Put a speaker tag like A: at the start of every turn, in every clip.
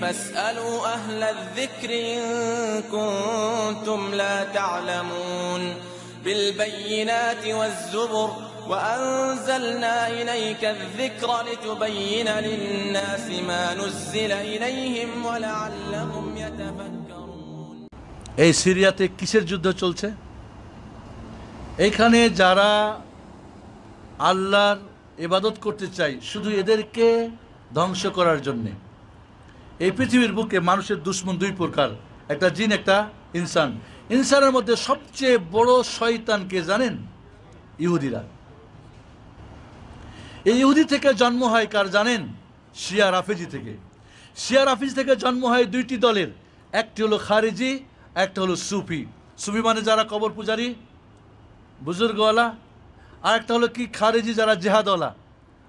A: فاسألوا أهل الذكر إن كنتم لا تعلمون بالبينات والزبر وأنزلنا إليك الذكر لتبين للناس ما نزل إليهم ولعلهم يتفكرون
B: এই সিরিয়াতে কিসের যুদ্ধ চলছে এখানে যারা আল্লাহর ইবাদত করতে চাই শুধু এদেরকে ধ্বংস করার জন্যে এই পৃথিবীর বুকে মানুষের দুশ্মন দুই প্রকার একটা জিন একটা ইনসান ইনসানের মধ্যে সবচেয়ে বড় শয়তানকে জানেন ইহুদিরা এই ইহুদি থেকে জন্ম হয় কার জানেন শিয়া রাফিজি থেকে শিয়া রাফিজি থেকে জন্ম হয় দুইটি দলের একটি হলো খারিজি একটা হলো সুফি সুফি মানে যারা কবর পূজারী বুজুর্গওয়ালা আর একটা হলো কি খারেজি যারা জেহাদওয়ালা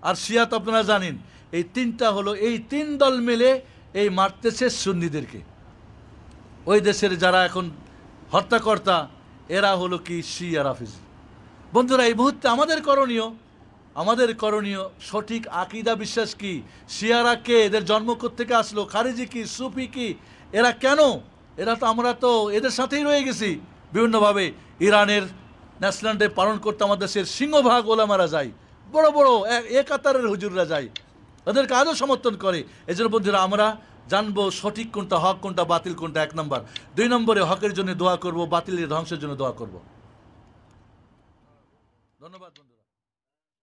B: আর শিয়া তো আপনারা জানেন এই তিনটা হলো এই তিন দল মিলে এই মারতেছে সুন্নিদেরকে ওই দেশের যারা এখন হত্যাকর্তা এরা হলো কি আর রাফিজি বন্ধুরা এই মুহূর্তে আমাদের করণীয় আমাদের করণীয় সঠিক আকিদা বিশ্বাস কি শিয়ারা কে এদের জন্ম থেকে আসলো খারিজি কি সুফি কি এরা কেন এরা তো আমরা তো এদের সাথেই রয়ে গেছি বিভিন্নভাবে ইরানের ন্যাশনাল ডে পালন করতে আমাদের দেশের সিংহভাগ ওলামারা যায় বড় বড় এক একাতারের হুজুররা যায় তাদেরকে আরও সমর্থন করে জন্য বন্ধুরা আমরা জানবো সঠিক কোনটা হক কোনটা বাতিল কোনটা এক নম্বর দুই নম্বরে হকের জন্য দোয়া করব বাতিলের ধ্বংসের জন্য দোয়া করব ধন্যবাদ বন্ধুরা